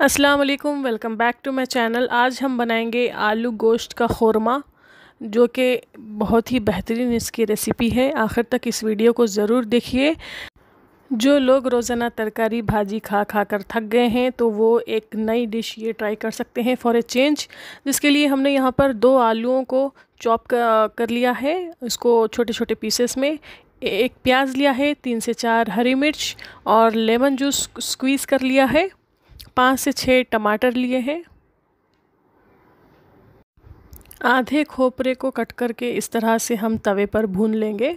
अस्सलाम वालेकुम welcome back to my channel आज हम बनाएंगे आलू गोश्त का ख़ौरमा जो कि बहुत ही बेहतरीन इसकी रेसिपी है आखिर तक इस वीडियो को ज़रूर देखिए जो लोग रोज़ाना तरकारी भाजी खा खा कर थक गए हैं तो वो एक नई डिश ये ट्राई कर सकते हैं फॉर ए चेंज जिसके लिए हमने यहाँ पर दो आलूओं को चॉप कर लिया है उसको छोटे छोटे पीसेस में एक प्याज लिया है तीन से चार हरी मिर्च और लेमन जूस स्क्वीज़ कर लिया है पाँच से छः टमाटर लिए हैं आधे खोपरे को कट करके इस तरह से हम तवे पर भून लेंगे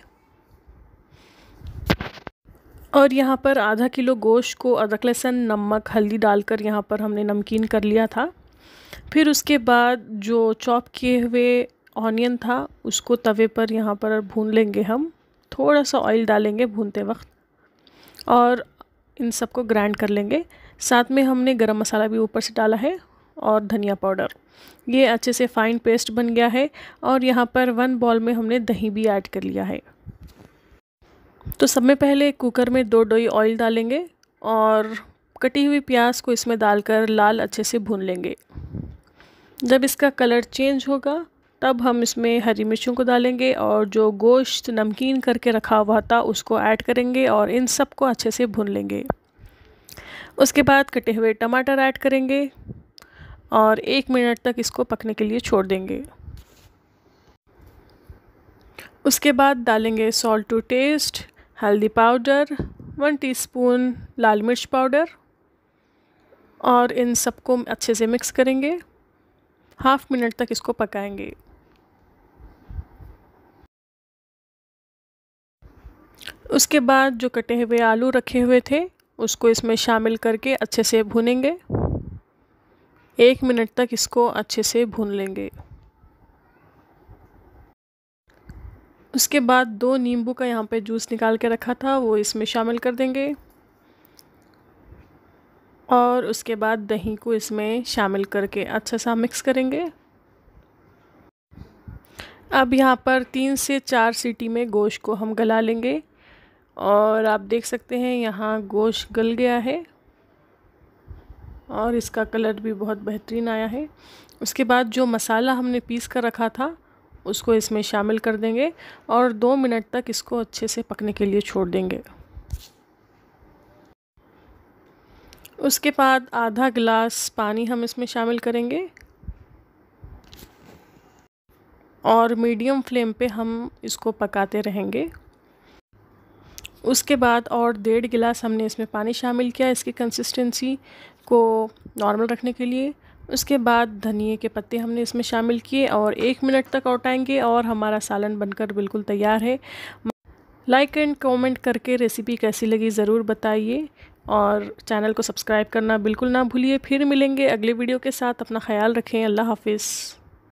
और यहाँ पर आधा किलो गोश्त को अदरक लहसुन नमक हल्दी डालकर यहाँ पर हमने नमकीन कर लिया था फिर उसके बाद जो चॉप किए हुए ऑनियन था उसको तवे पर यहाँ पर भून लेंगे हम थोड़ा सा ऑयल डालेंगे भूनते वक्त और इन सबको ग्राइंड कर लेंगे साथ में हमने गरम मसाला भी ऊपर से डाला है और धनिया पाउडर ये अच्छे से फाइन पेस्ट बन गया है और यहाँ पर वन बॉल में हमने दही भी ऐड कर लिया है तो सब में पहले कुकर में दो डोई ऑयल डालेंगे और कटी हुई प्याज को इसमें डालकर लाल अच्छे से भून लेंगे जब इसका कलर चेंज होगा तब हम इसमें हरी मिर्चों को डालेंगे और जो गोश्त नमकीन करके रखा हुआ था उसको ऐड करेंगे और इन सब को अच्छे से भून लेंगे उसके बाद कटे हुए टमाटर ऐड करेंगे और एक मिनट तक इसको पकने के लिए छोड़ देंगे उसके बाद डालेंगे सॉल्ट टू टेस्ट हल्दी पाउडर वन टीस्पून लाल मिर्च पाउडर और इन सबको अच्छे से मिक्स करेंगे हाफ मिनट तक इसको पकाएंगे उसके बाद जो कटे हुए आलू रखे हुए थे उसको इसमें शामिल करके अच्छे से भूनेंगे एक मिनट तक इसको अच्छे से भून लेंगे उसके बाद दो नींबू का यहाँ पे जूस निकाल के रखा था वो इसमें शामिल कर देंगे और उसके बाद दही को इसमें शामिल करके अच्छे सा मिक्स करेंगे अब यहाँ पर तीन से चार सीटी में गोश्त को हम गला लेंगे और आप देख सकते हैं यहाँ गोश गल गया है और इसका कलर भी बहुत बेहतरीन आया है उसके बाद जो मसाला हमने पीस कर रखा था उसको इसमें शामिल कर देंगे और दो मिनट तक इसको अच्छे से पकने के लिए छोड़ देंगे उसके बाद आधा गिलास पानी हम इसमें शामिल करेंगे और मीडियम फ्लेम पे हम इसको पकाते रहेंगे उसके बाद और डेढ़ गिलास हमने इसमें पानी शामिल किया इसकी कंसिस्टेंसी को नॉर्मल रखने के लिए उसके बाद धनिए के पत्ते हमने इसमें शामिल किए और एक मिनट तक उटाएंगे और हमारा सालन बनकर बिल्कुल तैयार है लाइक एंड कमेंट करके रेसिपी कैसी लगी ज़रूर बताइए और चैनल को सब्सक्राइब करना बिल्कुल ना भूलिए फिर मिलेंगे अगले वीडियो के साथ अपना ख्याल रखें अल्लाह हाफिज़